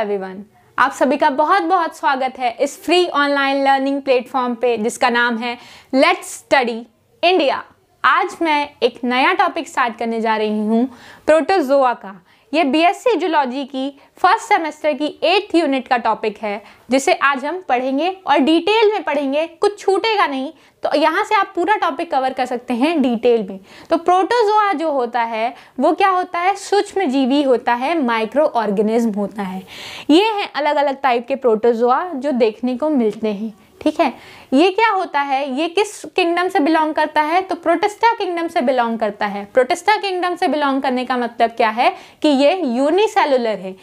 everyone आप सभी का बहुत बहुत स्वागत है इस फ्री ऑनलाइन लर्निंग प्लेटफॉर्म पे जिसका नाम है लेट्स स्टडी इंडिया आज मैं एक नया टॉपिक स्टार्ट करने जा रही हूँ प्रोटोजोआ का ये बीएससी जूलॉजी की फर्स्ट सेमेस्टर की एट्थ यूनिट का टॉपिक है जिसे आज हम पढ़ेंगे और डिटेल में पढ़ेंगे कुछ छूटेगा नहीं तो यहाँ से आप पूरा टॉपिक कवर कर सकते हैं डिटेल में तो प्रोटोजोआ जो होता है वो क्या होता है सूक्ष्म जीवी होता है माइक्रो ऑर्गेनिज्म होता है ये हैं अलग अलग टाइप के प्रोटोजोआ जो देखने को मिलते हैं ठीक है ये क्या होता है ये किस किंगडम से बिलोंग करता है तो प्रोटेस्टा किंगडम से बिलोंग करता है प्रोटेस्टा किंगडम से बिलोंग करने का मतलब क्या है कि ये यूनिसेलुलर है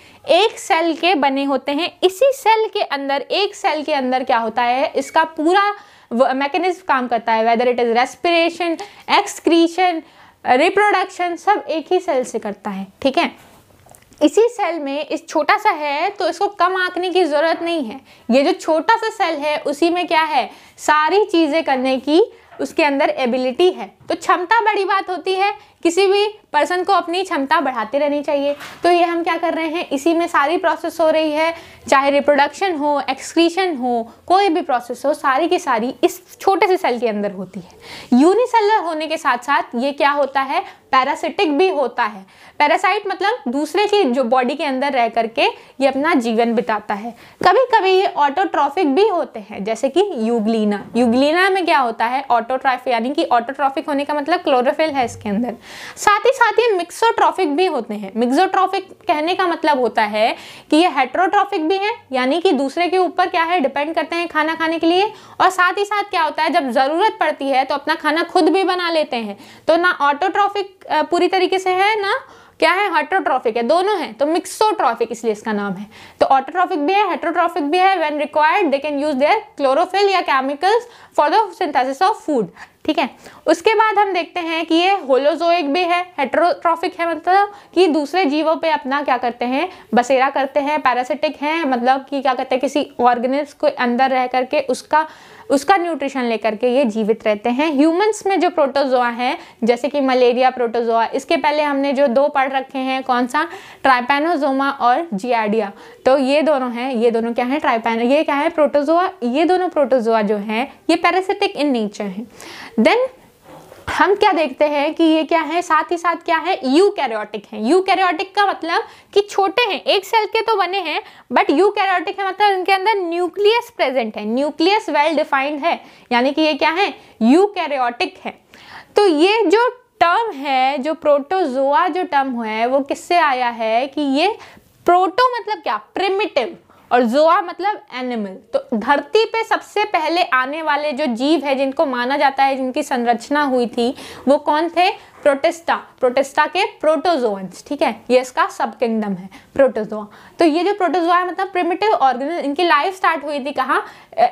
एक सेल के बने होते हैं इसी सेल के अंदर एक सेल के अंदर क्या होता है इसका पूरा मैकेनिज्म काम करता है whether it is respiration excretion reproduction सब एक ही सेल से करता है ठीक है इसी सेल में इस छोटा सा है तो इसको कम आंकने की ज़रूरत नहीं है ये जो छोटा सा सेल है उसी में क्या है सारी चीज़ें करने की उसके अंदर एबिलिटी है तो क्षमता बड़ी बात होती है किसी भी पर्सन को अपनी क्षमता बढ़ाते रहनी चाहिए तो ये हम क्या कर रहे हैं इसी में सारी प्रोसेस हो रही है चाहे रिप्रोडक्शन हो एक्सक्रीशन हो कोई भी प्रोसेस हो सारी की सारी इस छोटे से सेल के अंदर होती है यूनिसेलर होने के साथ साथ ये क्या होता है पैरासिटिक भी होता है पैरासाइट मतलब दूसरे की जो बॉडी के अंदर रह करके ये अपना जीवन बिताता है कभी कभी ये ऑटोट्रॉफिक भी होते हैं जैसे कि यूग्लिना यूग्लिना में क्या होता है ऑटोट्रॉफिक यानी कि ऑटोट्रॉफिक होने का मतलब क्लोरोफिल है इसके अंदर साथ ही साथ ये मिक्सोट्रॉफिक भी होते हैं मिक्सोट्रॉफिक कहने का मतलब होता है कि ये हेट्रोट्रॉफिक भी है यानी कि दूसरे के ऊपर क्या है डिपेंड करते हैं खाना खाने के लिए और साथ ही साथ क्या होता है जब ज़रूरत पड़ती है तो अपना खाना खुद भी बना लेते हैं तो ना ऑटोट्रॉफिक पूरी तरीके से है ना क्या है हाइट्रोट्रॉफिक है दोनों है तो मिक्सोट्रॉफिक इसलिए इसका नाम है तो ऑटोट्रॉफिक भी है हाइट्रोट्रॉफिक भी है when required they can use their chlorophyll या chemicals for the synthesis of food ठीक है उसके बाद हम देखते हैं कि ये होलोजोइक भी है हेट्रोट्रॉफिक है मतलब कि दूसरे जीवों पे अपना क्या करते हैं बसेरा करते हैं पैरासिटिक हैं मतलब कि क्या करते हैं किसी ऑर्गेनिज्म को अंदर रह करके उसका उसका न्यूट्रिशन लेकर के ये जीवित रहते हैं ह्यूमंस में जो प्रोटोजोआ हैं जैसे कि मलेरिया प्रोटोजोआ इसके पहले हमने जो दो पढ़ रखे हैं कौन सा ट्राइपेनोजोमा और जियाडिया तो ये दोनों हैं ये दोनों क्या है ट्राइपेनो ये क्या है प्रोटोजोआ ये दोनों प्रोटोजोआ जो है ये पैरासिटिक इन नेचर हैं देन हम क्या देखते हैं कि ये क्या है साथ ही साथ क्या है यू कैरियोटिक है यू कैरियोटिक का मतलब कि छोटे हैं एक सेल के तो बने हैं बट यू कैरियोटिक है मतलब इनके अंदर न्यूक्लियस प्रेजेंट है न्यूक्लियस वेल डिफाइंड है यानी कि ये क्या है यू कैरियोटिक है तो ये जो टर्म है जो प्रोटोजोआ जो टर्म है वो किससे आया है कि ये प्रोटो मतलब क्या प्रिमिटिव और जोआ मतलब एनिमल तो धरती पे सबसे पहले आने वाले जो जीव है जिनको माना जाता है जिनकी संरचना हुई थी वो कौन थे प्रोटेस्टा प्रोटेस्टा के प्रोटोजोअन्स ठीक है ये इसका सब किंगडम है प्रोटोजोआ तो ये जो प्रोटोजोआ है मतलब प्रिमिटिव ऑर्गेनिज इनकी लाइफ स्टार्ट हुई थी कहाँ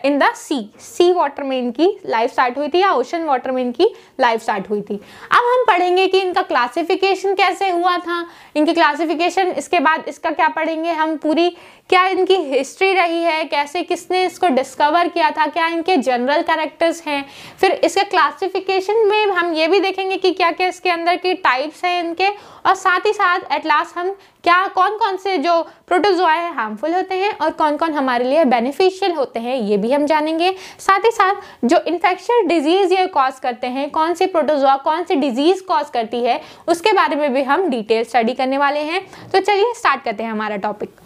in the C C water में इनकी लाइफ स्टार्ट हुई थी या ओशन वाटर में इनकी लाइफ स्टार्ट हुई थी अब हम पढ़ेंगे कि इनका क्लासिफिकेशन कैसे हुआ था इनकी क्लासिफिकेशन इसके बाद इसका क्या पढ़ेंगे हम पूरी क्या इनकी हिस्ट्री रही है कैसे किसने इसको डिस्कवर किया था क्या इनके जनरल कैरेक्टर्स हैं फिर इसके क्लासिफिकेशन में हम ये भी देखेंगे कि क्या क्या इसके अंदर की टाइप्स हैं इनके और साथ ही साथ एट लास्ट हम क्या कौन कौन से जो प्रोटोजोआ है हार्मफुल होते हैं और कौन कौन हमारे लिए बेनिफिशियल होते हैं ये भी हम जानेंगे साथ ही साथ जो इन्फेक्शन डिजीज़ ये कॉज करते हैं कौन सी प्रोटोजोआ कौन सी डिजीज़ कॉज करती है उसके बारे में भी हम डिटेल स्टडी करने वाले हैं तो चलिए स्टार्ट करते हैं हमारा टॉपिक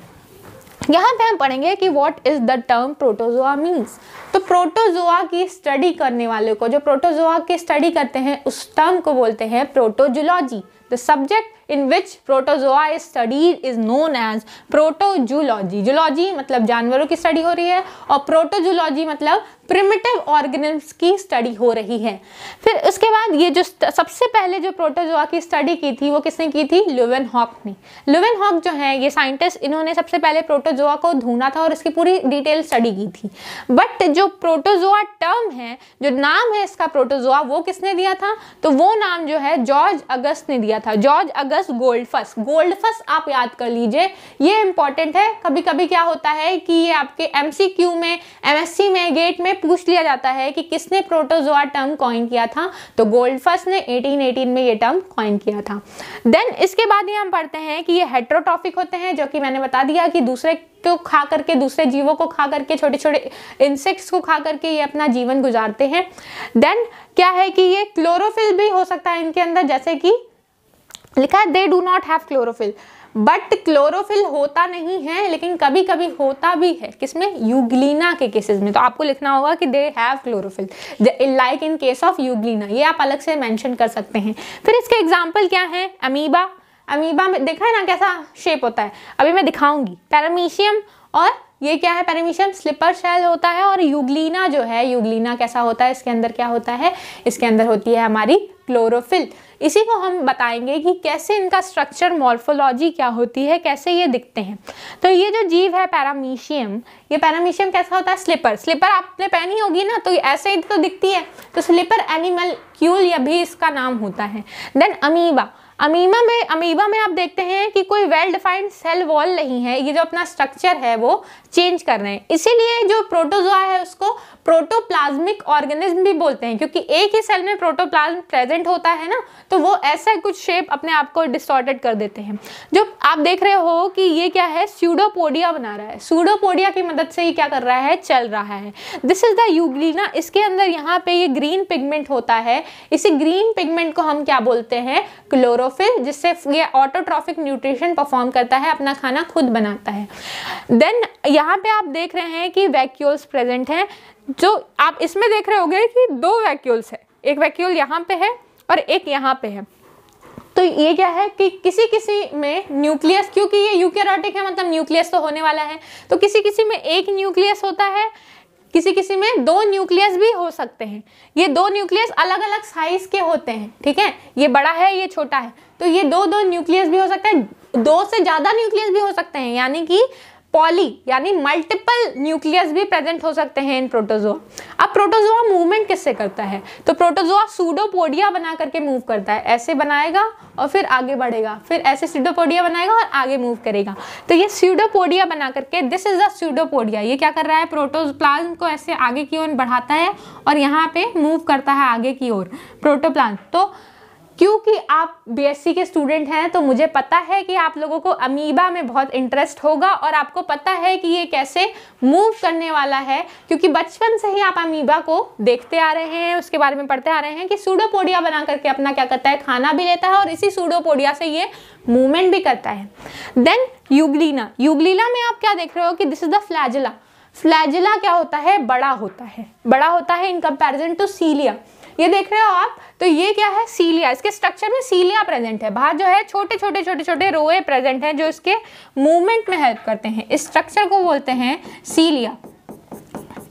यहाँ पे हम पढ़ेंगे कि what is the term protozoa means तो प्रोटोजोआ की स्टडी करने वाले को जो प्रोटोजोआ की स्टडी करते हैं उस टर्म को बोलते हैं protozoology the subject in which protozoa is studied is known as protozoology zoology मतलब जानवरों की स्टडी हो रही है और प्रोटोजूलॉजी मतलब प्रिमिटिव ऑर्गेनिम्स की स्टडी हो रही है फिर उसके बाद ये जो सबसे पहले जो प्रोटोजोआ की स्टडी की थी वो किसने की थी लुवेन हॉक ने लुवेन हॉक जो है ये साइंटिस्ट इन्होंने सबसे पहले प्रोटोजोआ को ढूंढा था और इसकी पूरी डिटेल स्टडी की थी बट जो प्रोटोजोआ टर्म है जो नाम है इसका प्रोटोजोआ वो किसने दिया था तो वो नाम जो है जॉर्ज अगस्त ने दिया था जॉर्ज अगस्त प्लस गोल्ड फस गोल्ड फस आप याद कर लीजिए ये इंपॉर्टेंट है कभी कभी क्या होता है कि ये आपके एम में एम में गेट में पूछ लिया जाता है कि किसने प्रोटोजोआ टर्म कॉइन किया था तो गोल्ड फस ने 1818 में ये टर्म कॉइन किया था देन इसके बाद ये हम पढ़ते हैं कि ये हेट्रोटॉफिक होते हैं जो कि मैंने बता दिया कि दूसरे को खा करके दूसरे जीवों को खा करके छोटे छोटे इंसेक्ट्स को खा करके ये अपना जीवन गुजारते हैं देन क्या है कि ये क्लोरोफिल भी हो सकता है इनके अंदर जैसे कि लिखा है they do not have chlorophyll but chlorophyll होता नहीं है लेकिन कभी कभी होता भी है किसमें यूग्लिना के केसेस में तो आपको लिखना होगा कि they have chlorophyll like in case of Euglena ये आप अलग से मैंशन कर सकते हैं फिर इसके एग्जाम्पल क्या है अमीबा अमीबा में देखा है ना कैसा शेप होता है अभी मैं दिखाऊंगी पैरामीशियम और ये क्या है पैरामीशियम स्लिपर शेल होता है और यूग्लिना जो है यूग्लिना कैसा होता है इसके अंदर क्या होता है इसके अंदर होती है हमारी क्लोरोफिल इसी को हम बताएंगे कि कैसे इनका स्ट्रक्चर मॉर्फोलॉजी क्या होती है कैसे ये दिखते हैं तो ये जो जीव है पैरामीशियम ये पैरामीशियम कैसा होता है स्लिपर स्लिपर आपने पहनी होगी ना तो ऐसे ही तो दिखती है तो स्लिपर एनिमल क्यूल या भी इसका नाम होता है देन अमीबा अमीबा में अमीबा में आप देखते हैं कि कोई वेल डिफाइंड सेल वॉल नहीं है ये जो अपना स्ट्रक्चर है वो चेंज कर रहे हैं इसीलिए जो प्रोटोजोआ है उसको प्रोटोप्लाज्मिक ऑर्गेनिज्म भी बोलते हैं क्योंकि एक ही सेल में प्रोटोप्लाज्म प्रेजेंट होता है ना तो वो ऐसा कुछ शेप अपने आप को डिस्टॉर्टेड कर देते हैं जो आप देख रहे हो कि ये क्या है स्यूडोपोडिया बना रहा है स्यूडोपोडिया की मदद से ये क्या कर रहा है चल रहा है दिस इज द यूग्लीना इसके अंदर यहाँ पे ये ग्रीन पिगमेंट होता है इसी ग्रीन पिगमेंट को हम क्या बोलते हैं क्लोरो क्लोरोफिल जिससे ये ऑटोट्रॉफिक न्यूट्रिशन परफॉर्म करता है अपना खाना खुद बनाता है देन यहाँ पे आप देख रहे हैं कि वैक्यूल्स प्रेजेंट हैं जो आप इसमें देख रहे होगे कि दो वैक्यूल्स है एक वैक्यूल यहाँ पे है और एक यहाँ पे है तो ये क्या है कि किसी किसी में न्यूक्लियस क्योंकि ये यूकेरोटिक है मतलब न्यूक्लियस तो होने वाला है तो किसी किसी में एक न्यूक्लियस होता है किसी किसी में दो न्यूक्लियस भी हो सकते हैं ये दो न्यूक्लियस अलग अलग साइज के होते हैं ठीक है ये बड़ा है ये छोटा है तो ये दो दो न्यूक्लियस भी हो सकते हैं दो से ज़्यादा न्यूक्लियस भी हो सकते हैं यानी कि पॉली यानी मल्टीपल न्यूक्लियस भी प्रेजेंट हो सकते हैं इन प्रोटोजोआ अब प्रोटोजोआ मूवमेंट किससे करता है तो प्रोटोजोआ सूडोपोडिया बना करके मूव करता है ऐसे बनाएगा और फिर आगे बढ़ेगा फिर ऐसे सीडोपोडिया बनाएगा और आगे मूव करेगा तो ये सीडोपोडिया बना करके दिस इज द ये क्या कर रहा है प्रोटोप्लाज्म को ऐसे आगे की ओर बढ़ाता है और यहाँ पे मूव करता है आगे की ओर प्रोटोप्लांट तो क्योंकि आप बीएससी के स्टूडेंट हैं तो मुझे पता है कि आप लोगों को अमीबा में बहुत इंटरेस्ट होगा और आपको पता है कि ये कैसे मूव करने वाला है क्योंकि बचपन से ही आप अमीबा को देखते आ रहे हैं उसके बारे में पढ़ते आ रहे हैं कि सूडोपोडिया बना करके अपना क्या करता है खाना भी लेता है और इसी सूडोपोडिया से ये मूवमेंट भी करता है देन युगलीना युगलीना में आप क्या देख रहे हो कि this is the flagella flagella क्या होता है बड़ा होता है बड़ा होता है इन कंपेरिजन टू सीलिया ये देख रहे हो आप तो ये क्या है सीलिया इसके स्ट्रक्चर में सीलिया प्रेजेंट है बाहर जो है छोटे छोटे छोटे छोटे रोए प्रेजेंट हैं जो इसके मूवमेंट में हेल्प करते हैं इस स्ट्रक्चर को बोलते हैं सीलिया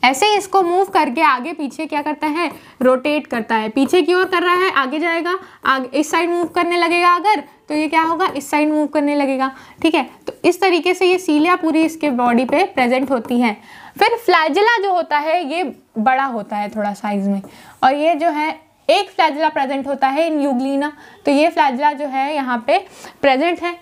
ऐसे ही इसको मूव करके आगे पीछे क्या करता है रोटेट करता है पीछे की ओर कर रहा है आगे जाएगा आगे इस साइड मूव करने लगेगा अगर तो ये क्या होगा इस साइड मूव करने लगेगा ठीक है तो इस तरीके से ये सीलिया पूरी इसके बॉडी पे प्रेजेंट होती है फिर फ्लैजिला जो होता है ये बड़ा होता है थोड़ा साइज में और ये जो है एक फ्लैजिला प्रेजेंट होता है इन यूग्लिना तो ये फ्लैजिला जो है यहाँ पे प्रेजेंट है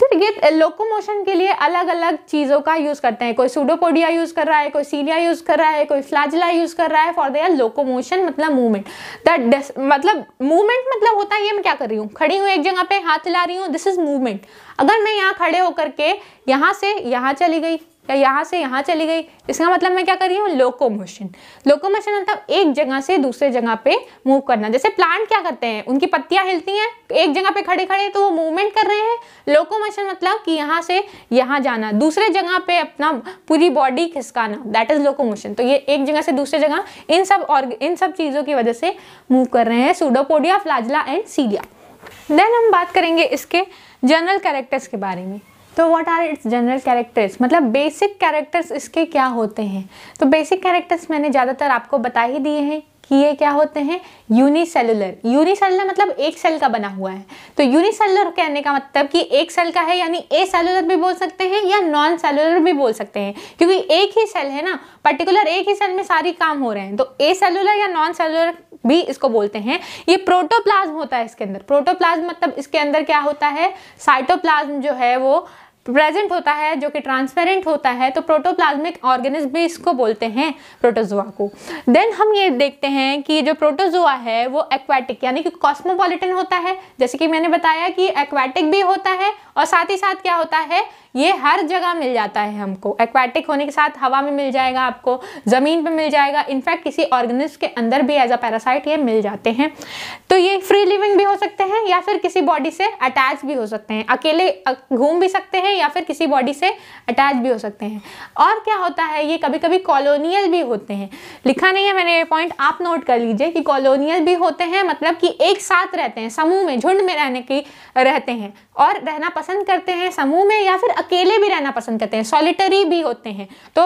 फिर ये लोकोमोशन के लिए अलग अलग चीज़ों का यूज़ करते हैं कोई सूडोपोडिया यूज़ कर रहा है कोई सीलिया यूज़ कर रहा है कोई फ्लैजिला यूज़ कर रहा है फॉर देयर लोकोमोशन मतलब मूवमेंट दैट मतलब मूवमेंट मतलब होता है ये मैं क्या कर रही हूँ खड़ी हूँ एक जगह पे हाथ चला रही हूँ दिस इज़ मूवमेंट अगर मैं यहाँ खड़े होकर के यहाँ से यहाँ चली गई या यहाँ से यहाँ चली गई इसका मतलब मैं क्या कर रही हूँ लोकोमोशन लोकोमोशन मतलब एक जगह से दूसरे जगह पे मूव करना जैसे प्लांट क्या करते हैं उनकी पत्तियाँ हिलती हैं एक जगह पे खड़े खड़े तो वो मूवमेंट कर रहे हैं लोकोमोशन मतलब कि यहाँ से यहाँ जाना दूसरे जगह पे अपना पूरी बॉडी खिसकाना दैट इज लोकोमोशन तो ये एक जगह से दूसरे जगह इन सब और इन सब चीज़ों की वजह से मूव कर रहे हैं pseudopodia flagella and cilia then हम बात करेंगे इसके जनरल कैरेक्टर्स के बारे में तो what are its general characters मतलब बेसिक कैरेक्टर्स इसके क्या होते हैं तो बेसिक कैरेक्टर्स मैंने ज़्यादातर आपको बता ही दिए हैं कि ये क्या होते हैं यूनिसेलुलर यूनिसेलुलर मतलब एक सेल का बना हुआ है तो यूनिसेलुलर कहने का मतलब कि एक सेल का है यानी ए सेलुलर भी बोल सकते हैं या नॉन सेलुलर भी बोल सकते हैं क्योंकि एक ही सेल है ना पर्टिकुलर एक ही सेल में सारी काम हो रहे हैं तो ए सेलुलर या नॉन सेलुलर भी इसको बोलते हैं ये प्रोटोप्लाज्म होता है इसके अंदर प्रोटोप्लाज्म मतलब इसके अंदर क्या होता है साइटोप्लाज्म जो है वो प्रेजेंट होता है जो कि ट्रांसपेरेंट होता है तो प्रोटोप्लाज्मिक ऑर्गेनिज्म भी इसको बोलते हैं प्रोटोजोआ को देन हम ये देखते हैं कि जो प्रोटोजोआ है वो एक्वाटिक यानी कि कॉस्मोपॉलिटन होता है जैसे कि मैंने बताया कि एक्वाटिक भी होता है और साथ ही साथ क्या होता है ये हर जगह मिल जाता है हमको एक्वाटिक होने के साथ हवा में मिल जाएगा आपको ज़मीन पे मिल जाएगा इनफैक्ट किसी ऑर्गेनिज के अंदर भी एज अ पैरासाइट ये मिल जाते हैं तो ये फ्री लिविंग भी हो सकते हैं या फिर किसी बॉडी से अटैच भी हो सकते हैं अकेले घूम भी सकते हैं या फिर किसी बॉडी से अटैच भी हो सकते हैं और क्या होता है ये कभी कभी कॉलोनियल भी होते हैं लिखा नहीं है मैंने ये पॉइंट आप नोट कर लीजिए कि कॉलोनियल भी होते हैं मतलब कि एक साथ रहते हैं समूह में झुंड में रहने की रहते हैं और रहना पसंद करते हैं समूह में या फिर अकेले भी रहना पसंद करते हैं सॉलिटरी भी होते हैं तो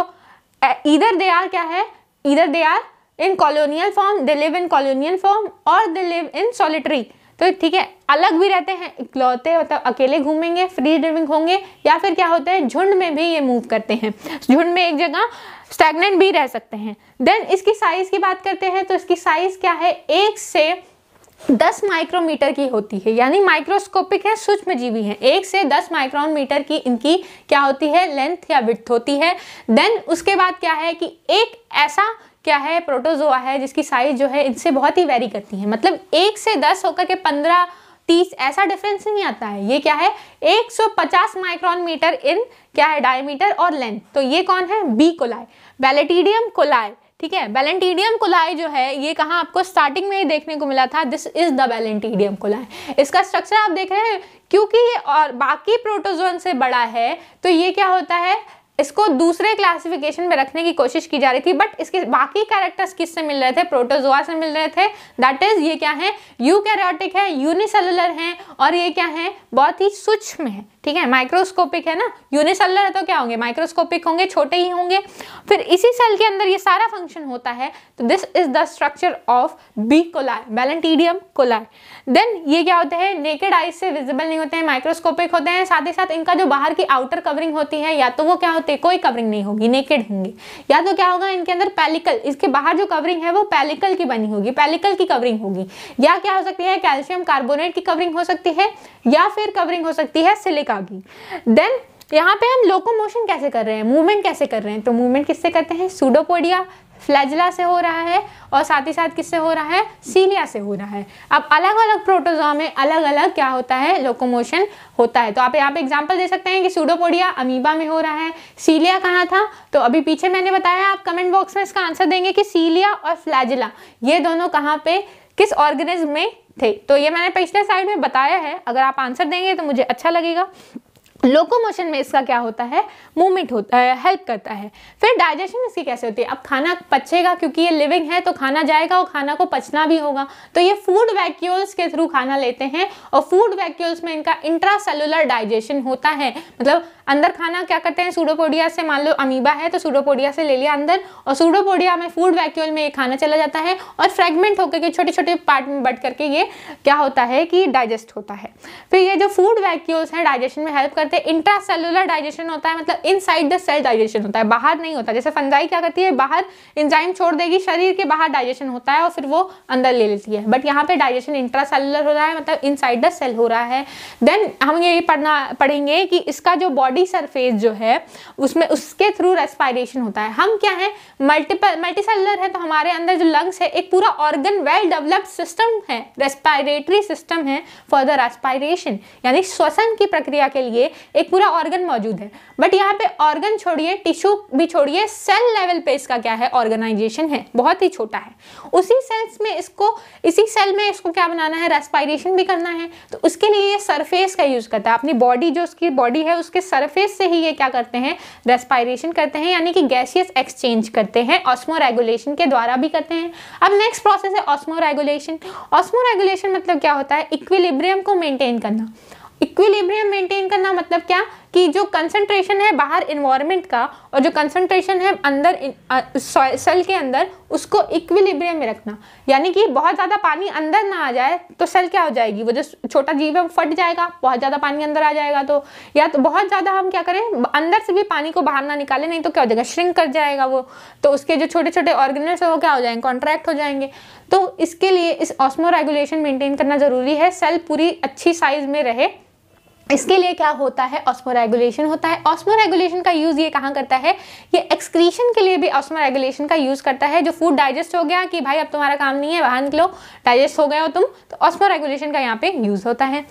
इधर दे आर क्या है इधर they are in colonial form they live in colonial form और दे लिव इन सॉलिटरी तो ठीक है अलग भी रहते हैं इकलौते मतलब अकेले घूमेंगे फ्री लिविंग होंगे या फिर क्या होता है झुंड में भी ये मूव करते हैं झुंड में एक जगह स्टैगनेंट भी रह सकते हैं देन इसकी साइज़ की बात करते हैं तो इसकी साइज़ क्या है एक से 10 माइक्रोमीटर की होती है यानी माइक्रोस्कोपिक है सूक्ष्मजीवी है एक से 10 माइक्रोन मीटर की इनकी क्या होती है लेंथ या विथ होती है देन उसके बाद क्या है कि एक ऐसा क्या है प्रोटोजोआ है जिसकी साइज जो है इनसे बहुत ही वेरी करती है मतलब एक से दस होकर के पंद्रह तीस ऐसा डिफरेंस नहीं आता है ये क्या है 150 माइक्रोन मीटर इन क्या है डायमीटर और लेंथ तो ये कौन है बी कोलाय वेलेटीडियम कोलाय ठीक है बैलेंटीडियम कोलाई जो है ये कहाँ आपको स्टार्टिंग में ही देखने को मिला था this is the Balantidium coli इसका स्ट्रक्चर आप देख रहे हैं क्योंकि ये और बाकी प्रोटोजोन से बड़ा है तो ये क्या होता है इसको दूसरे क्लासिफिकेशन में रखने की कोशिश की जा रही थी बट इसके बाकी कैरेक्टर्स किससे मिल रहे थे प्रोटोजोआ से मिल रहे थे दैट इज ये क्या है यू है यूनिसेलुलर है और ये क्या है बहुत ही सूक्ष्म है ठीक है माइक्रोस्कोपिक है ना यूनिसेलर है तो क्या होंगे माइक्रोस्कोपिक होंगे छोटे ही होंगे फिर इसी सेल के अंदर ये सारा फंक्शन होता है तो this is the structure of B coli Balantidium coli then ये क्या होते हैं नेकेड आइज से विजिबल नहीं होते हैं माइक्रोस्कोपिक होते हैं साथ ही साथ इनका जो बाहर की आउटर कवरिंग होती है या तो वो क्या होते हैं कोई कवरिंग नहीं होगी नेकेड होंगे या तो क्या होगा इनके अंदर पैलिकल इसके बाहर जो कवरिंग है वो पैलिकल की बनी होगी पैलिकल की कवरिंग होगी या क्या हो सकती है कैल्शियम कार्बोनेट की कवरिंग हो सकती है या फिर कवरिंग हो सकती है सिलिका आ देन यहाँ पे हम लोकोमोशन कैसे कर रहे हैं मूवमेंट कैसे कर रहे हैं तो मूवमेंट किससे करते हैं सूडोपोडिया फ्लैजला से हो रहा है और साथ ही साथ किससे हो रहा है सीलिया से हो रहा है अब अलग अलग प्रोटोजोआ में अलग अलग क्या होता है लोकोमोशन होता है तो आप यहाँ पे एग्जांपल दे सकते हैं कि सूडोपोडिया अमीबा में हो रहा है सीलिया कहाँ था तो अभी पीछे मैंने बताया आप कमेंट बॉक्स में इसका आंसर देंगे कि सीलिया और फ्लैजिला ये दोनों कहाँ पे किस ऑर्गेनिज्म में थे तो ये मैंने पिछले साइड में बताया है अगर आप आंसर देंगे तो मुझे अच्छा लगेगा लोकोमोशन में इसका क्या होता है मूवमेंट होता है हेल्प करता है फिर डाइजेशन इसकी कैसे होती है अब खाना पचेगा क्योंकि ये लिविंग है तो खाना जाएगा और खाना को पचना भी होगा तो ये फूड वैक्यूल्स के थ्रू खाना लेते हैं और फूड वैक्यूल्स में इनका इंट्रा सेलुलर डाइजेशन होता है मतलब अंदर खाना क्या करते हैं सूडोपोडिया से मान लो अमीबा है तो सूडोपोडिया से ले लिया अंदर और सूडोपोडिया में फूड वैक्यूल में ये खाना चला जाता है और फ्रेगमेंट होकर के छोटे छोटे पार्ट में बट करके ये क्या होता है कि डाइजेस्ट होता है फिर ये जो फूड वैक्यूल्स हैं डाइजेशन में हेल्प करते करते हैं इंट्रा सेलुलर डाइजेशन होता है मतलब inside the cell digestion होता है बाहर नहीं होता जैसे फंजाई क्या करती है बाहर इंजाइम छोड़ देगी शरीर के बाहर डाइजेशन होता है और फिर वो अंदर ले लेती है बट यहाँ पे डाइजेशन इंट्रा सेलुलर हो रहा है मतलब इन साइड द सेल हो रहा है देन हम ये पढ़ना पढ़ेंगे कि इसका जो बॉडी सरफेस जो है उसमें उसके थ्रू रेस्पायरेशन होता है हम क्या है मल्टीपल मल्टी सेलुलर है तो हमारे अंदर जो लंग्स है एक पूरा ऑर्गन वेल डेवलप्ड सिस्टम है रेस्पायरेटरी सिस्टम है फॉर द रेस्पायरेशन यानी श्वसन की प्रक्रिया के लिए एक पूरा ऑर्गन मौजूद है बट यहाँ पे ऑर्गन छोड़िए टिश्यू भी छोड़िए सेल लेवल पे इसका क्या है ऑर्गेनाइजेशन है बहुत ही छोटा है उसी सेल्स में इसको इसी सेल में इसको क्या बनाना है रेस्पायरेशन भी करना है तो उसके लिए ये सरफेस का यूज़ करता है अपनी बॉडी जो उसकी बॉडी है उसके सरफेस से ही ये क्या करते हैं रेस्पायरेशन करते हैं यानी कि गैसियस एक्सचेंज करते हैं ऑस्मो रेगुलेशन के द्वारा भी करते हैं अब नेक्स्ट प्रोसेस है ऑस्मो रेगुलेशन ऑस्मो रेगुलेशन मतलब क्या होता है इक्विलिब्रियम को मेंटेन करना इक्विलिब्रियम मेंटेन करना मतलब क्या कि जो कंसंट्रेशन है बाहर इन्वायरमेंट का और जो कंसंट्रेशन है अंदर सेल के अंदर उसको इक्विलिब्रियम में रखना यानी कि बहुत ज़्यादा पानी अंदर ना आ जाए तो सेल क्या हो जाएगी वो जो छोटा जीव है वो फट जाएगा बहुत ज़्यादा पानी अंदर आ जाएगा तो या तो बहुत ज़्यादा हम क्या करें अंदर से भी पानी को बाहर ना निकालें नहीं तो क्या हो जाएगा श्रिंक कर जाएगा वो तो उसके जो छोटे छोटे ऑर्गेनल्स हैं वो क्या हो जाएंगे कॉन्ट्रैक्ट हो जाएंगे तो इसके लिए इस ऑस्मो रेगुलेशन मेंटेन करना ज़रूरी है सेल पूरी अच्छी साइज़ में रहे इसके लिए क्या होता है ऑस्मोरेगुलेशन होता है ऑस्मोरेगुलेशन का यूज़ ये कहाँ करता है ये एक्सक्रीशन के लिए भी ऑस्मोरेगुलेशन का यूज़ करता है जो फूड डाइजेस्ट हो गया कि भाई अब तुम्हारा काम नहीं है बाहर निकलो डाइजेस्ट हो गए हो तुम तो ऑस्मोरेगुलेशन का यहाँ पे यूज़ होता है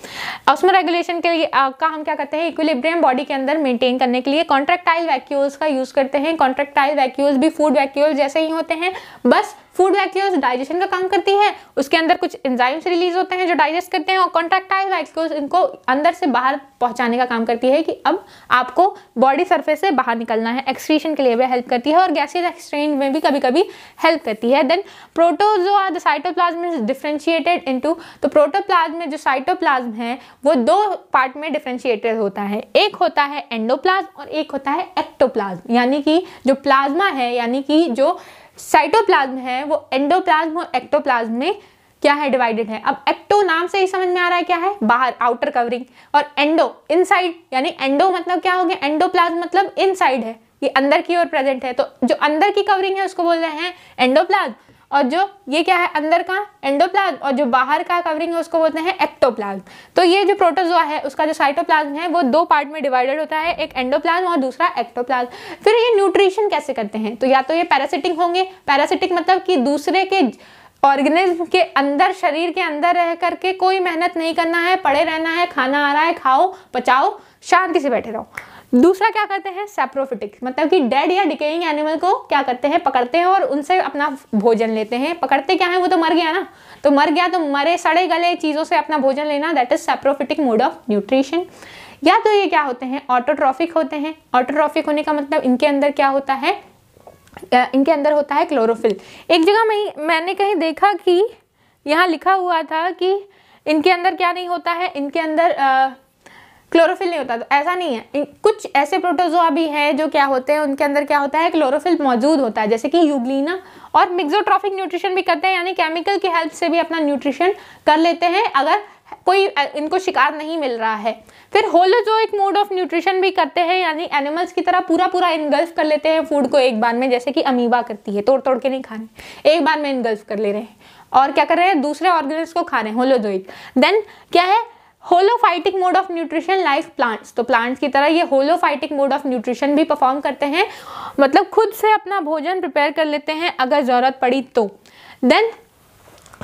ऑस्मोरेगुलेशन के लिए का हम क्या करते हैं इक्विलिब्रियम बॉडी के अंदर मेनटेन करने के लिए कॉन्ट्रेक्टाइल वैक्यूल्स का यूज़ करते हैं कॉन्ट्रेक्टाइल वैक्यूल्स भी फूड वैक्यूल जैसे ही होते हैं बस फूड वैक्यूल्स डाइजेशन का काम करती है उसके अंदर कुछ एंजाइम्स रिलीज होते हैं जो डाइजेस्ट करते हैं और कॉन्ट्रैक्टाइल वैक्यूल्स इनको अंदर से बाहर पहुंचाने का काम करती है कि अब आपको बॉडी सर्फेस से बाहर निकलना है एक्सक्रीशन के लिए भी हेल्प करती है और गैसेज एक्सचेंज में भी कभी कभी हेल्प करती है then are the cytoplasm is differentiated into तो प्रोटोप्लाज्म जो साइटोप्लाज्म है वो दो पार्ट में डिफ्रेंशिएटेड होता है एक होता है एंडोप्लाज्म और एक होता है एक्टोप्लाज्म यानी कि जो प्लाज्मा है यानी कि जो साइटोप्लाज्म है वो एंडोप्लाज्म और एक्टोप्लाज्म में क्या है डिवाइडेड है अब एक्टो नाम से ही समझ में आ रहा है क्या है बाहर आउटर कवरिंग और एंडो इनसाइड यानी एंडो मतलब क्या हो गया एंडोप्लाज्म मतलब इनसाइड है ये अंदर की ओर प्रेजेंट है तो जो अंदर की कवरिंग है उसको बोल रहे हैं एंडोप्लाज्म और जो ये क्या है अंदर का एंडोप्लाज्म और जो बाहर का कवरिंग है उसको बोलते हैं एक्टोप्लाज्म तो ये जो प्रोटोजोआ है उसका जो साइटोप्लाज्म है वो दो पार्ट में डिवाइडेड होता है एक एंडोप्लाज्म और दूसरा एक्टोप्लाज्म फिर ये न्यूट्रिशन कैसे करते हैं तो या तो ये पैरासिटिक होंगे पैरासिटिक मतलब कि दूसरे के ऑर्गेनिज्म के अंदर शरीर के अंदर रह करके कोई मेहनत नहीं करना है पड़े रहना है खाना आ रहा है खाओ पचाओ शांति से बैठे रहो दूसरा क्या करते हैं सेप्रोफिटिक मतलब कि डेड या डिकेइंग एनिमल को क्या करते हैं पकड़ते हैं और उनसे अपना भोजन लेते हैं पकड़ते क्या है वो तो मर गया ना तो मर गया तो मरे सड़े गले चीज़ों से अपना भोजन लेना that is saprophytic mode of nutrition या तो ये क्या होते हैं ऑटोट्रॉफिक होते हैं ऑटोट्रॉफिक होने का मतलब इनके अंदर क्या होता है इनके अंदर होता है क्लोरोफिल एक जगह मैं मैंने कहीं देखा कि यहाँ लिखा हुआ था कि इनके अंदर क्या नहीं होता है इनके अंदर क्लोरोफिल नहीं होता तो ऐसा नहीं है कुछ ऐसे प्रोटोजोआ भी हैं जो क्या होते हैं उनके अंदर क्या होता है क्लोरोफिल मौजूद होता है जैसे कि यूग्लिना और मिक्सोट्रॉफिक न्यूट्रिशन भी करते हैं यानी केमिकल की हेल्प से भी अपना न्यूट्रिशन कर लेते हैं अगर कोई इनको शिकार नहीं मिल रहा है फिर होलोजोइक मोड ऑफ न्यूट्रिशन भी करते हैं यानी एनिमल्स की तरह पूरा पूरा इनगल्फ कर लेते हैं फूड को एक बार में जैसे कि अमीबा करती है तोड़ तोड़ के नहीं खाने एक बार में इनगल्फ कर ले रहे हैं और क्या कर रहे हैं दूसरे ऑर्गेनिक्स को खा रहे हैं होलोजोइक देन क्या है holophytic mode of nutrition like plants तो प्लांट्स की तरह ये होलोफाइटिक मोड ऑफ न्यूट्रिशन भी परफॉर्म करते हैं मतलब खुद से अपना भोजन प्रिपेयर कर लेते हैं अगर ज़रूरत पड़ी तो देन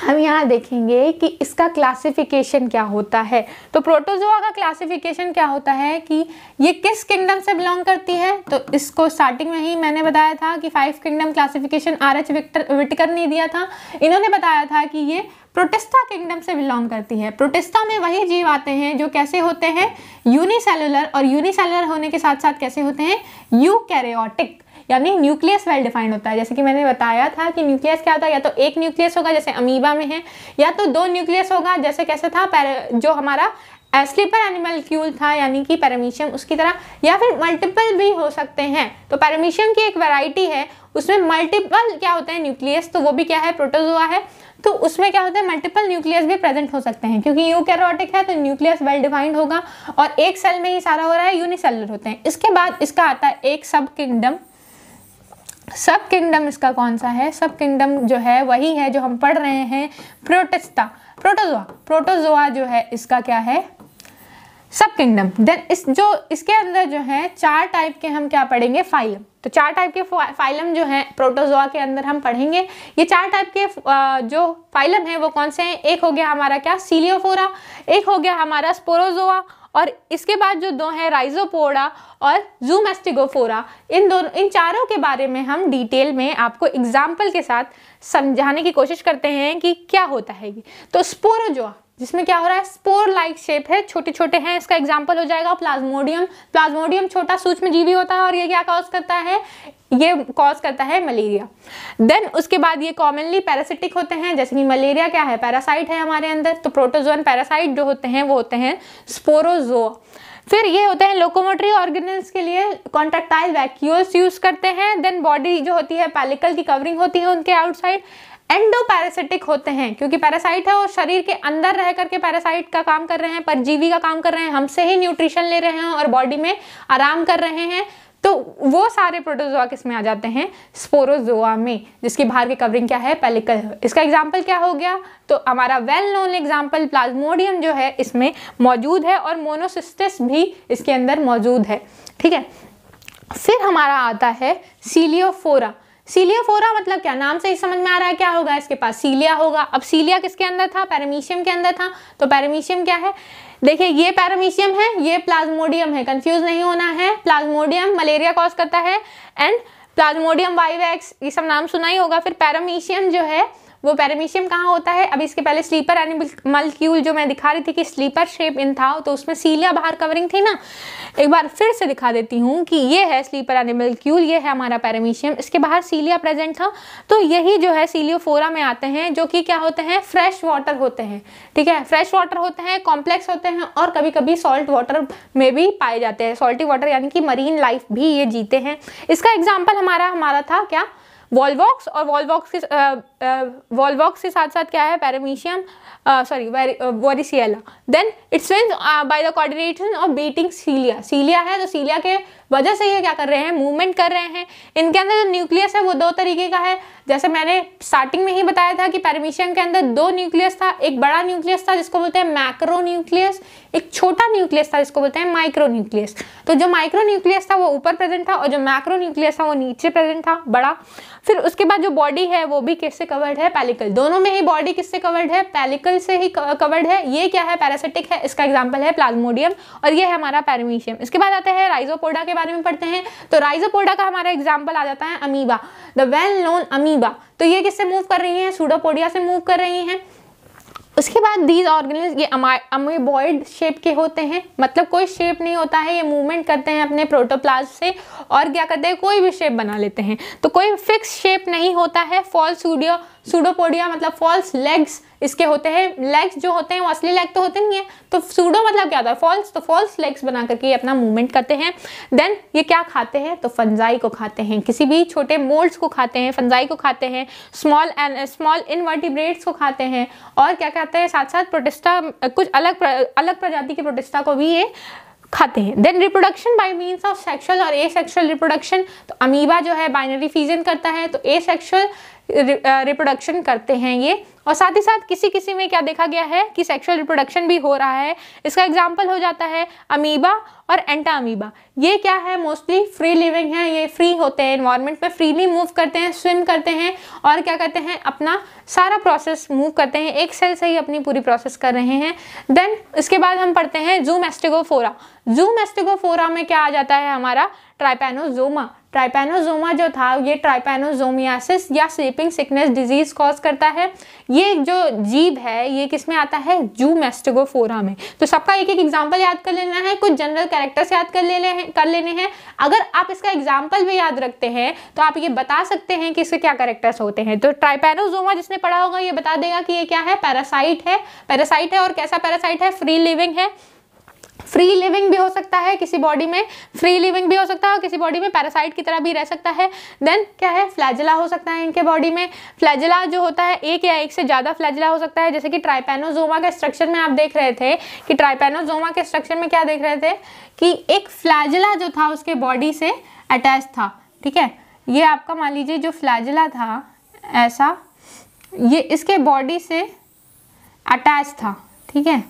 हम यहाँ देखेंगे कि इसका क्लासिफिकेशन क्या होता है तो प्रोटोजोआ का क्लासिफिकेशन क्या होता है कि ये किस किंगडम से बिलोंग करती है तो इसको स्टार्टिंग में ही मैंने बताया था कि five kingdom classification R H Victor Whittaker ने दिया था इन्होंने बताया था कि ये प्रोटेस्टा किंगडम से बिलोंग करती है प्रोटेस्टा में वही जीव आते हैं जो कैसे होते हैं यूनिसेलुलर और यूनिसेलुलर होने के साथ साथ कैसे होते हैं यूकैरियोटिक यानी न्यूक्लियस वेल डिफाइंड होता है जैसे कि मैंने बताया था कि न्यूक्लियस क्या होता है या तो एक न्यूक्लियस होगा जैसे अमीबा में है या तो दो न्यूक्लियस होगा जैसे कैसे था जो हमारा स्लीपर एनिमल क्यूल था यानी कि पैरामीशियम उसकी तरह या फिर मल्टीपल भी हो सकते हैं तो पैरामीशियम की एक वैरायटी है उसमें मल्टीपल क्या होते हैं न्यूक्लियस तो वो भी क्या है प्रोटोजोआ है तो उसमें क्या होता है मल्टीपल न्यूक्लियस भी प्रेजेंट हो सकते हैं क्योंकि यूकैरियोटिक है तो न्यूक्लियस वेल डिफाइंड होगा और एक सेल में ही सारा हो रहा है यूनिसेलर होते हैं इसके बाद इसका आता है एक सब किंगडम सब किंगडम इसका कौन सा है सब किंगडम जो है वही है जो हम पढ़ रहे हैं प्रोटेस्टा प्रोटोजोआ प्रोटोजोआ जो है इसका क्या है सब किंगडम देन इस जो इसके अंदर जो है चार टाइप के हम क्या पढ़ेंगे फाइलम तो चार टाइप के फाइलम जो है प्रोटोजोआ के अंदर हम पढ़ेंगे ये चार टाइप के जो फाइलम है वो कौन से हैं एक हो गया हमारा क्या सीलियोफोरा एक हो गया हमारा स्पोरोजोआ और इसके बाद जो दो हैं राइजोपोरा और जूमेस्टिगोफोरा इन दोनों इन चारों के बारे में हम डिटेल में आपको एग्जाम्पल के साथ समझाने की कोशिश करते हैं कि क्या होता है तो स्पोरोजोआ जिसमें क्या हो रहा है स्पोर लाइक शेप है छोटे छोटे हैं इसका एग्जाम्पल हो जाएगा प्लाज्मोडियम प्लाज्मोडियम छोटा सूक्ष्म जीवी होता है और ये क्या कॉज करता है ये कॉज करता है मलेरिया देन उसके बाद ये कॉमनली पैरासिटिक होते हैं जैसे कि मलेरिया क्या है पैरासाइट है हमारे अंदर तो प्रोटोजोन पैरासाइट जो होते हैं वो होते हैं स्पोरोजो फिर ये होते हैं लोकोमोटरी ऑर्गेनल्स के लिए कॉन्ट्रेक्टाइल वैक्यूल्स यूज़ करते हैं देन बॉडी जो होती है पैलिकल की कवरिंग होती है उनके आउटसाइड एंडोपैरासिटिक होते हैं क्योंकि पैरासाइट है और शरीर के अंदर रह करके पैरासाइट का काम कर रहे हैं परजीवी का काम कर रहे हैं हमसे ही न्यूट्रिशन ले रहे हैं और बॉडी में आराम कर रहे हैं तो वो सारे प्रोटोजोआ किसमें आ जाते हैं स्पोरोजोआ में जिसकी बाहर की कवरिंग क्या है पेलिकल इसका एग्जाम्पल क्या हो गया तो हमारा वेल नोन एग्जाम्पल प्लाज्मोडियम जो है इसमें मौजूद है और मोनोसिस्टिस भी इसके अंदर मौजूद है ठीक है फिर हमारा आता है सीलियोफोरा सीलिया फोरा मतलब क्या नाम से ही समझ में आ रहा है क्या होगा इसके पास सीलिया होगा अब सीलिया किसके अंदर था पैरामीशियम के अंदर था तो पैरामीशियम क्या है देखिए ये पैरामीशियम है ये प्लाज्मोडियम है कंफ्यूज नहीं होना है प्लाज्मोडियम मलेरिया कॉज करता है एंड प्लाज्मोडियम वाइवैक्स ये सब नाम सुना ही होगा फिर पैरामीशियम जो है वो पैरामीशियम कहाँ होता है अभी इसके पहले स्लीपर एनिमल मल्क्यूल जो मैं दिखा रही थी कि स्लीपर शेप इन था तो उसमें सीलिया बाहर कवरिंग थी ना एक बार फिर से दिखा देती हूँ कि ये है स्लीपर एनिमल क्यूल ये है हमारा पैरामीशियम इसके बाहर सीलिया प्रेजेंट था तो यही जो है सीलियोफोरा में आते हैं जो कि क्या होते हैं फ्रेश वाटर होते हैं ठीक है फ्रेश वाटर होते हैं कॉम्प्लेक्स होते हैं और कभी कभी सॉल्ट वाटर में भी पाए जाते हैं सॉल्टी वाटर यानी कि मरीन लाइफ भी ये जीते हैं इसका एग्जाम्पल हमारा हमारा था क्या वॉलवॉक्स और वॉलवॉक्स के वॉलवॉक्स के साथ साथ क्या है paramecium sorry vorticella then it's by the coordination of beating cilia cilia है तो सीलिया के वजह से ये क्या कर रहे हैं मूवमेंट कर रहे हैं इनके अंदर जो न्यूक्लियस है वो दो तरीके का है जैसे मैंने स्टार्टिंग में ही बताया था कि पेरमिशियम के अंदर दो न्यूक्लियस था एक बड़ा न्यूक्लियस था जिसको बोलते हैं मैक्रो न्यूक्लियस एक छोटा न्यूक्लियस था जिसको बोलते हैं माइक्रो न्यूक्लियस तो जो माइक्रो न्यूक्लियस था वो ऊपर प्रेजेंट था और जो मैक्रो न्यूक्लियस था वो नीचे प्रेजेंट था बड़ा फिर उसके बाद जो बॉडी है वो भी किससे कवर्ड है पैलिकल दोनों में ही बॉडी किससे कवर्ड है पैलिकल से ही कवर्ड है ये क्या है पैरासिटिक है इसका एग्जाम्पल है प्लाज्मोडियम और ये है हमारा पैरमीशियम इसके बाद आता है राइजोपोडा के बारे में पढ़ते हैं तो राइजोपोडा का हमारा एग्जाम्पल आ जाता है amoeba the well known amoeba तो ये किससे मूव कर रही है सूडोपोडिया से मूव कर रही हैं उसके बाद दीज ऑर्गेनिज ये अमीबॉइड शेप के होते हैं मतलब कोई शेप नहीं होता है ये मूवमेंट करते हैं अपने प्रोटोप्लाज से और क्या करते हैं कोई भी शेप बना लेते हैं तो कोई फिक्स शेप नहीं होता है फॉल सूडियो सूडोपोडिया मतलब फॉल्स लेग्स इसके होते हैं लेग्स जो होते हैं वो असली लेग तो होते नहीं है तो सूडो मतलब क्या होता है फॉल्स तो फॉल्स लेग्स बना करके ये अपना मूवमेंट करते हैं देन ये क्या खाते हैं तो फंजाई को खाते हैं किसी भी छोटे मोल्ड्स को खाते हैं फंजाई को खाते हैं स्मॉल स्मॉल इनवर्टिब्रेट्स को खाते हैं और क्या कहते हैं साथ साथ प्रोटेस्टा कुछ अलग अलग प्रजाति के प्रोटेस्टा को भी ये खाते हैं then reproduction by means of sexual और ए सेक्शुअल रिप्रोडक्शन तो अमीबा जो है बाइनरी फीजन करता है तो ए सेक्शुअल रिप्रोडक्शन करते हैं ये और साथ ही साथ किसी किसी में क्या देखा गया है कि सेक्सुअल रिप्रोडक्शन भी हो रहा है इसका एग्जाम्पल हो जाता है अमीबा और एंटा अमीबा ये क्या है मोस्टली फ्री लिविंग है ये फ्री होते हैं इन्वायरमेंट में फ्रीली मूव करते हैं स्विम करते हैं और क्या करते हैं अपना सारा प्रोसेस मूव करते हैं एक सेल से ही अपनी पूरी प्रोसेस कर रहे हैं देन इसके बाद हम पढ़ते हैं जूम एस्टेगोफोरा जूम एस्टेगोफोरा में क्या आ जाता है हमारा ट्राइपेनोजोमा ट्राइपेनोजोमा जो था ये ट्राइपेनोजोमियासिस या स्लीपिंग सिकनेस डिजीज कॉज करता है ये जो जीव है ये किस में आता है जू मेस्टिगोफोरा में तो सबका एक एक एग्जाम्पल याद कर लेना है कुछ जनरल कैरेक्टर्स याद कर लेने हैं कर लेने हैं अगर आप इसका एग्जाम्पल भी याद रखते हैं तो आप ये बता सकते हैं कि इसके क्या कैरेक्टर्स होते हैं तो ट्राइपेनोजोमा जिसने पढ़ा होगा ये बता देगा कि ये क्या है पैरासाइट है पैरासाइट है और कैसा पैरासाइट है फ्री लिविंग है फ्री लिविंग भी हो सकता है किसी बॉडी में फ्री लिविंग भी हो सकता है और किसी बॉडी में पैरासाइट की तरह भी रह सकता है देन क्या है फ्लैजिला हो सकता है इनके बॉडी में फ्लैजिला जो होता है एक या एक से ज़्यादा फ्लैजिला हो सकता है जैसे कि ट्राइपेनोजोमा के स्ट्रक्चर में आप देख रहे थे कि ट्राइपेनोजोमा के स्ट्रक्चर में क्या देख रहे थे कि एक फ्लैजिला जो था उसके बॉडी से अटैच था ठीक है ये आपका मान लीजिए जो फ्लैजिला था ऐसा ये इसके बॉडी से अटैच था ठीक है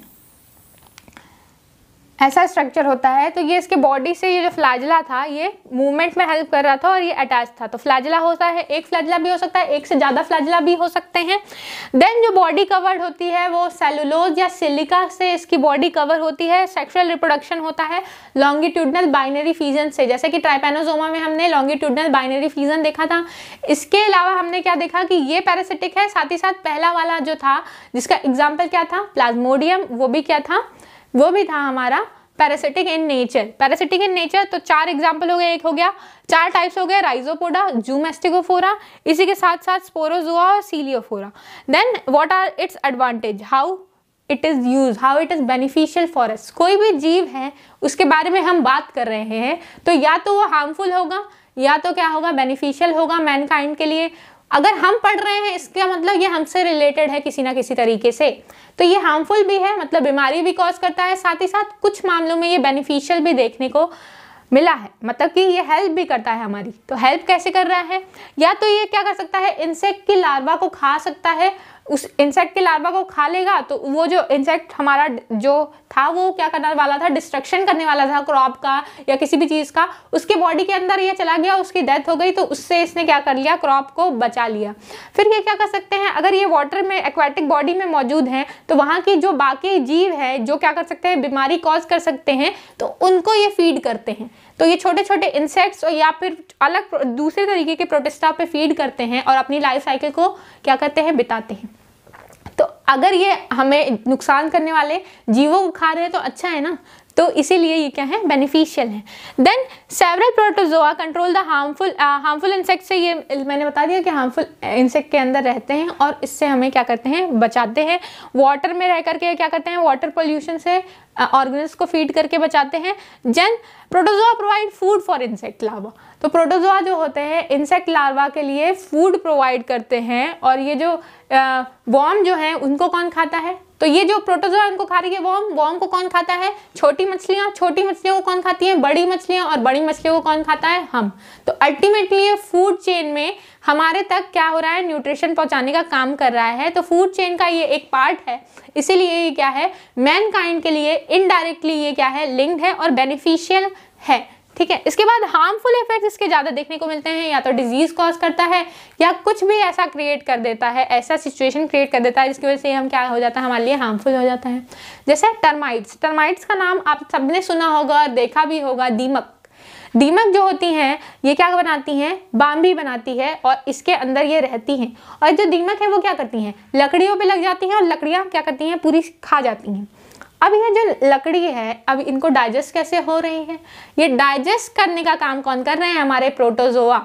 ऐसा स्ट्रक्चर होता है तो ये इसके बॉडी से ये जो फ्लाजिला था ये मूवमेंट में हेल्प कर रहा था और ये अटैच था तो फ्लाजिला होता है एक फ्लाजिला भी हो सकता है एक से ज़्यादा फ्लाजिला भी हो सकते हैं देन जो बॉडी कवर्ड होती है वो सेलुलोज या सिलिका से इसकी बॉडी कवर होती है सेक्सुअल रिप्रोडक्शन होता है लॉन्गिट्यूडनल बाइनरी फीजन से जैसे कि ट्राइपेनोजोमा में हमने लॉन्गिट्यूडनल बाइनरी फीजन देखा था इसके अलावा हमने क्या देखा कि ये पैरासिटिक है साथ ही साथ पहला वाला जो था जिसका एग्जाम्पल क्या था प्लाज्मोडियम वो भी क्या था वो भी था हमारा parasitic in nature parasitic in nature तो चार एग्जाम्पल हो गए एक हो गया चार टाइप्स हो गए राइजोपोडा जूमेस्टिकोफोरा इसी के साथ साथ स्पोरोजुआ और ciliophora then what are its advantage how it is use how it is beneficial for us कोई भी जीव है उसके बारे में हम बात कर रहे हैं तो या तो वो हार्मफुल होगा या तो क्या होगा बेनिफिशियल होगा मैनकाइंड के लिए अगर हम पढ़ रहे हैं इसका मतलब ये हमसे रिलेटेड है किसी ना किसी तरीके से तो ये हार्मफुल भी है मतलब बीमारी भी कॉज करता है साथ ही साथ कुछ मामलों में ये बेनिफिशियल भी देखने को मिला है मतलब कि ये हेल्प भी करता है हमारी तो हेल्प कैसे कर रहा है या तो ये क्या कर सकता है इंसेक्ट की लार्वा को खा सकता है उस इंसेक्ट के लार्वा को खा लेगा तो वो जो इंसेक्ट हमारा जो था वो क्या करने वाला था डिस्ट्रक्शन करने वाला था क्रॉप का या किसी भी चीज़ का उसके बॉडी के अंदर ये चला गया उसकी डेथ हो गई तो उससे इसने क्या कर लिया क्रॉप को बचा लिया फिर ये क्या कर सकते हैं अगर ये वाटर में एक्वाटिक बॉडी में मौजूद हैं तो वहाँ की जो बाकी जीव है जो क्या कर सकते हैं बीमारी कॉज कर सकते हैं तो उनको ये फीड करते हैं तो ये छोटे छोटे इंसेक्ट्स और या फिर अलग दूसरे तरीके के प्रोटेस्टा पे फीड करते हैं और अपनी लाइफ साइकिल को क्या करते हैं बिताते हैं तो अगर ये हमें नुकसान करने वाले जीवों को खा रहे हैं तो अच्छा है ना तो इसीलिए ये क्या है बेनिफिशियल है then several protozoa control the harmful harmful insect से ये मैंने बता दिया कि हार्मफुल इंसेक्ट के अंदर रहते हैं और इससे हमें क्या करते हैं बचाते हैं वाटर में रह करके क्या करते हैं वाटर पोल्यूशन से ऑर्गेनिज्म uh, को फीड करके बचाते हैं then protozoa provide food for insect larva तो प्रोटोजोआ जो होते हैं इंसेक्ट लार्वा के लिए फूड प्रोवाइड करते हैं और ये जो वॉर्म जो है उनको कौन खाता है तो ये जो प्रोटोजोआ उनको खा रही है वॉर्म वॉर्म को कौन खाता है छोटी मछलियाँ छोटी मछलियों को कौन खाती हैं बड़ी मछलियाँ और बड़ी मछलियों को कौन खाता है हम तो अल्टीमेटली ये फूड चेन में हमारे तक क्या हो रहा है न्यूट्रिशन पहुंचाने का काम कर रहा है तो फूड चेन का ये एक पार्ट है इसीलिए ये क्या है मैनकाइंड के लिए इनडायरेक्टली ये क्या है लिंक्ड है और बेनिफिशियल है ठीक है इसके बाद हार्मफुल इफेक्ट इसके ज़्यादा देखने को मिलते हैं या तो डिजीज़ कॉज करता है या कुछ भी ऐसा क्रिएट कर देता है ऐसा सिचुएशन क्रिएट कर देता है जिसकी वजह से हम क्या हो जाता है हमारे लिए हार्मफुल हो जाता है जैसे टर्माइट्स टर्माइट्स का नाम आप सबने सुना होगा और देखा भी होगा दीमक दीमक जो होती हैं ये क्या बनाती हैं बाम्बी बनाती है और इसके अंदर ये रहती हैं और जो दीमक है वो क्या करती हैं लकड़ियों पे लग जाती हैं और लकड़ियाँ क्या करती हैं पूरी खा जाती हैं अब ये जो लकड़ी है अब इनको डाइजेस्ट कैसे हो रही है ये डाइजेस्ट करने का काम कौन कर रहे हैं हमारे प्रोटोजोआ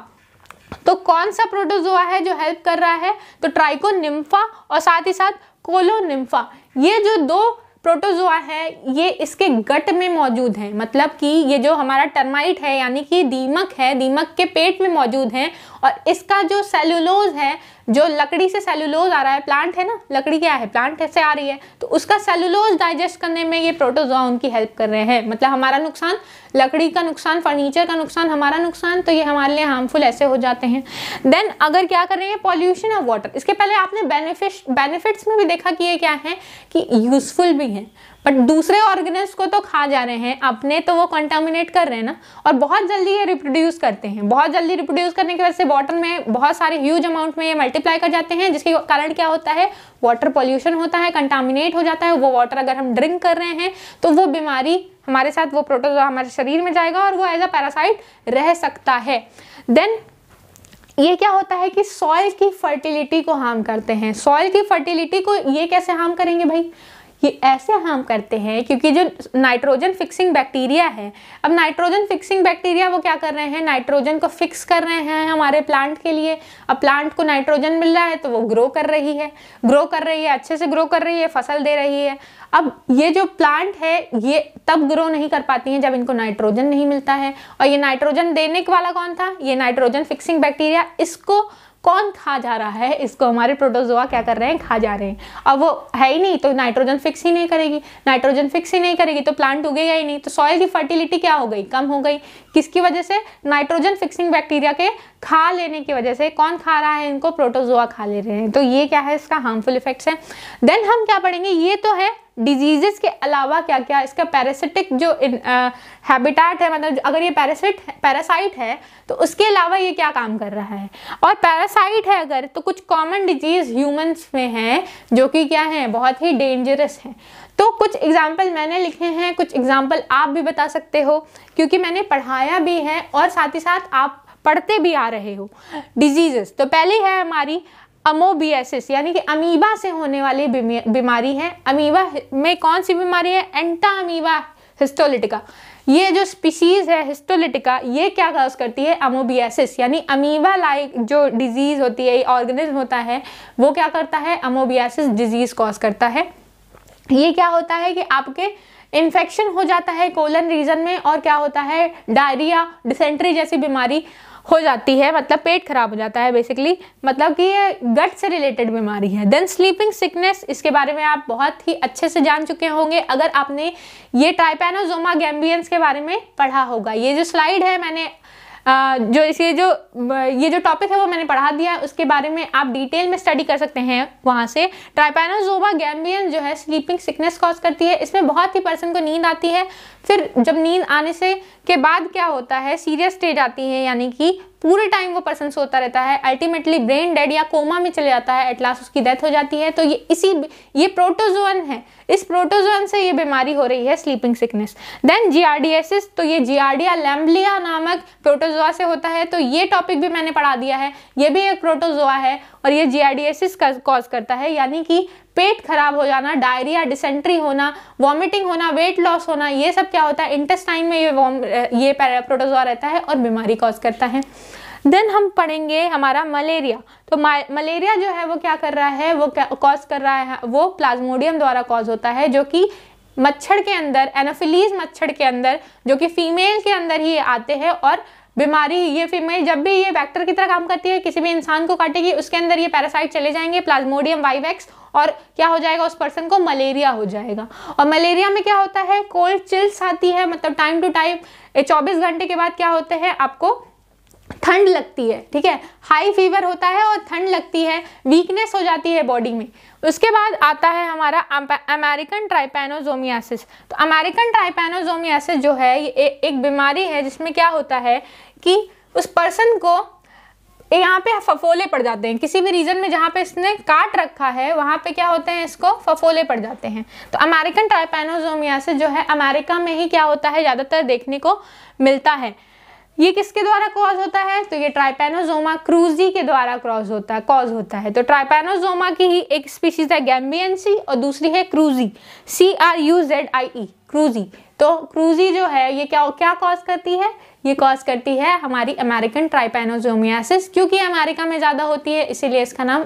तो कौन सा प्रोटोजोआ है जो हेल्प कर रहा है तो ट्राइकोनिम्फा और साथ ही साथ कोलोनिम्फा ये जो दो प्रोटोजोआ है ये इसके गट में मौजूद हैं मतलब कि ये जो हमारा टर्माइट है यानी कि दीमक है दीमक के पेट में मौजूद हैं और इसका जो सेलुलोज है जो लकड़ी से सेलुलोज आ रहा है प्लांट है ना लकड़ी क्या है प्लांट से आ रही है तो उसका सेलुलोज डाइजेस्ट करने में ये प्रोटोजोआ उनकी हेल्प कर रहे हैं मतलब हमारा नुकसान लकड़ी का नुकसान फर्नीचर का नुकसान हमारा नुकसान तो ये हमारे लिए हार्मफुल ऐसे हो जाते हैं देन अगर क्या कर रहे हैं पॉल्यूशन ऑफ वाटर इसके पहले आपने बेनिफिट बेनिफिट्स में भी देखा कि ये क्या है कि यूज़फुल भी हैं बट दूसरे ऑर्गेनिज को तो खा जा रहे हैं अपने तो वो कंटामिनेट कर रहे हैं ना और बहुत जल्दी ये रिप्रोड्यूस करते हैं बहुत जल्दी रिप्रोड्यूस करने की वजह से वाटर में बहुत सारे ह्यूज अमाउंट में ये मल्टीप्लाई कर जाते हैं जिसके कारण क्या होता है वाटर पॉल्यूशन होता है कंटामिनेट हो जाता है वो वाटर अगर हम ड्रिंक कर रहे हैं तो वो बीमारी हमारे साथ वो प्रोटोजो हमारे शरीर में जाएगा और वो एज अ पैरासाइट रह सकता है देन ये क्या होता है कि सॉइल की फर्टिलिटी को हार्म करते हैं सॉइल की फर्टिलिटी को ये कैसे हार्म करेंगे भाई ये ऐसे हार्म करते हैं क्योंकि जो नाइट्रोजन फिक्सिंग बैक्टीरिया है अब नाइट्रोजन फिक्सिंग बैक्टीरिया वो क्या कर रहे हैं नाइट्रोजन को फिक्स कर रहे हैं हमारे प्लांट के लिए अब प्लांट को नाइट्रोजन मिल रहा है तो वो ग्रो कर रही है ग्रो कर रही है अच्छे से ग्रो कर रही है फसल दे रही है अब ये जो प्लांट है ये तब ग्रो नहीं कर पाती हैं जब इनको नाइट्रोजन नहीं मिलता है और ये नाइट्रोजन देने वाला कौन था ये नाइट्रोजन फिक्सिंग बैक्टीरिया इसको कौन खा जा रहा है इसको हमारे प्रोटोजोआ क्या कर रहे हैं खा जा रहे हैं अब वो है ही नहीं तो नाइट्रोजन फिक्स ही नहीं करेगी नाइट्रोजन फिक्स ही नहीं करेगी तो प्लांट उगेगा ही नहीं तो सॉइल की फर्टिलिटी क्या हो गई कम हो गई किसकी वजह से नाइट्रोजन फिक्सिंग बैक्टीरिया के खा लेने की वजह से कौन खा रहा है इनको प्रोटोजोआ खा ले रहे हैं तो ये क्या है इसका हार्मफुल इफेक्ट्स है देन हम क्या पढ़ेंगे ये तो है डिजीजेस के अलावा क्या क्या इसका पैरासिटिक जो हैबिटाट है मतलब अगर ये पैरासिट पैरासाइट है तो उसके अलावा ये क्या काम कर रहा है और पैरासाइट है अगर तो कुछ कॉमन डिजीज ह्यूमंस में हैं जो कि क्या है बहुत ही डेंजरस है तो कुछ एग्जाम्पल मैंने लिखे हैं कुछ एग्जाम्पल आप भी बता सकते हो क्योंकि मैंने पढ़ाया भी है और साथ ही साथ आप पढ़ते भी आ रहे हो डिजीजेस तो पहली है हमारी अमोबियासिस यानी कि अमीबा से होने वाली बीमारी है अमीबा में कौन सी बीमारी है एंटा अमीबा हिस्टोलिटिका ये जो स्पीसीज़ है हिस्टोलिटिका ये क्या काज करती है अमोबियासिस यानी अमीबा लाइक जो डिजीज़ होती है ऑर्गेनिज्म होता है वो क्या करता है अमोबियासिस डिजीज़ कॉज करता है ये क्या होता है कि आपके इन्फेक्शन हो जाता है कोलन रीजन में और क्या होता है डायरिया डिसेंट्री जैसी बीमारी हो जाती है मतलब पेट खराब हो जाता है बेसिकली मतलब कि ये गट से रिलेटेड बीमारी है देन स्लीपिंग सिकनेस इसके बारे में आप बहुत ही अच्छे से जान चुके होंगे अगर आपने ये ट्राइपेनोजोमा गैम्बियंस के बारे में पढ़ा होगा ये जो स्लाइड है मैंने जो इसे जो ये जो टॉपिक है वो मैंने पढ़ा दिया उसके बारे में आप डिटेल में स्टडी कर सकते हैं वहाँ से ट्राइपेनोजोबा गैम्बियन जो है स्लीपिंग सिकनेस कॉज करती है इसमें बहुत ही पर्सन को नींद आती है फिर जब नींद आने से के बाद क्या होता है सीरियस स्टेज आती है यानी कि पूरे टाइम वो पर्सन सोता रहता है अल्टीमेटली ब्रेन डेड या कोमा में चले जाता है एटलास उसकी डेथ हो जाती है तो ये इसी ये प्रोटोजोन है इस प्रोटोजोन से ये बीमारी हो रही है स्लीपिंग सिकनेस देन जीआरडीएसिस तो ये जीआरडिया लैम्बलिया नामक प्रोटोजोआ से होता है तो ये टॉपिक भी मैंने पढ़ा दिया है ये भी एक प्रोटोजोआ है और ये जीआरडीएसिस का कॉज करता है यानी कि पेट खराब हो जाना डायरिया डिसेंट्री होना वॉमिटिंग होना वेट लॉस होना ये सब क्या होता है इंटेस्टाइन में ये ये प्रोटोजोआ रहता है और बीमारी कॉज करता है देन हम पढ़ेंगे हमारा मलेरिया तो मलेरिया जो है वो क्या कर रहा है वो कॉज कर रहा है वो प्लाज्मोडियम द्वारा कॉज होता है जो कि मच्छर के अंदर एनोफिलीज मच्छर के अंदर जो कि फीमेल के अंदर ही आते हैं और बीमारी ये फीमेल जब भी ये वैक्टर की तरह काम करती है किसी भी इंसान को काटेगी उसके अंदर ये पैरासाइट चले जाएंगे प्लाज्मोडियम वाइवेक्स और क्या हो जाएगा उस पर्सन को मलेरिया हो जाएगा और मलेरिया में क्या होता है कोल्ड चिल्स आती है मतलब टाइम टू टाइम चौबीस घंटे के बाद क्या होते हैं आपको ठंड लगती है ठीक है हाई फीवर होता है और ठंड लगती है वीकनेस हो जाती है बॉडी में उसके बाद आता है हमारा अमेरिकन ट्राइपेनोजोमियासिस तो अमेरिकन ट्राइपेनोजोमियासिस जो है ये ए, एक बीमारी है जिसमें क्या होता है कि उस पर्सन को यहाँ पे फफोले पड़ जाते हैं किसी भी रीजन में जहाँ पे इसने काट रखा है वहाँ पे क्या होते हैं इसको फफोले पड़ जाते हैं तो अमेरिकन ट्राइपेनोजोमियासिस जो है अमेरिका में ही क्या होता है ज़्यादातर देखने को मिलता है ये किसके द्वारा कॉज होता है तो ये ट्राइपेनोजोमा क्रूजी के द्वारा क्रॉज होता है कॉज होता है तो ट्राइपेनोजोमा की ही एक स्पीशीज है गैम्बियंसी और दूसरी है cruzi C R U Z I E cruzi तो क्रूजी जो है ये क्या क्या कॉज करती है ये कॉज करती है हमारी अमेरिकन ट्राइपेनोजोमियासिस क्योंकि अमेरिका में ज़्यादा होती है इसीलिए इसका नाम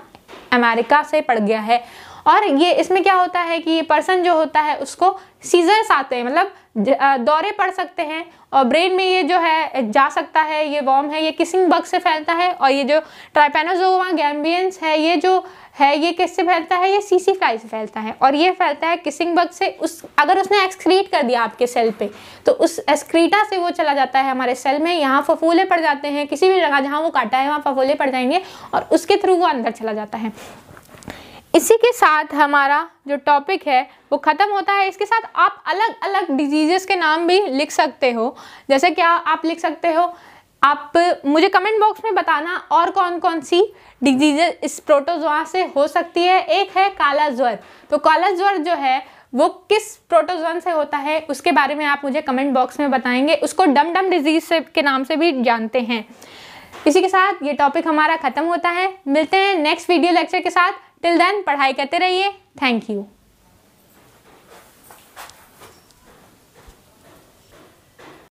अमेरिका से पड़ गया है और ये इसमें क्या होता है कि ये पर्सन जो होता है उसको सीजर्स आते हैं मतलब दौरे पड़ सकते हैं और ब्रेन में ये जो है जा सकता है ये वॉर्म है ये किसिंग बग से फैलता है और ये जो ट्राइपेनोजोवा गैम्बियंस है ये जो है ये किससे फैलता है ये सीसी फ्लाई से फैलता है और ये फैलता है किसिंग बग से उस अगर उसने एक्सक्रीट कर दिया आपके सेल पे तो उस एक्सक्रीटा से वो चला जाता है हमारे सेल में यहाँ फफूले पड़ जाते हैं किसी भी जगह जहाँ वो काटा है वहाँ फफूले पड़ जाएंगे और उसके थ्रू वो अंदर चला जाता है इसी के साथ हमारा जो टॉपिक है वो ख़त्म होता है इसके साथ आप अलग अलग डिजीज़ के नाम भी लिख सकते हो जैसे क्या आप लिख सकते हो आप मुझे कमेंट बॉक्स में बताना और कौन कौन सी डिजीज़ इस प्रोटोजोआ से हो सकती है एक है काला ज्वर तो काला ज्वर जो है वो किस प्रोटोजोन से होता है उसके बारे में आप मुझे कमेंट बॉक्स में बताएंगे उसको डम डम डिजीज से के नाम से भी जानते हैं इसी के साथ ये टॉपिक हमारा ख़त्म होता है मिलते हैं नेक्स्ट वीडियो लेक्चर के साथ टिल देन पढ़ाई करते रहिए थैंक यू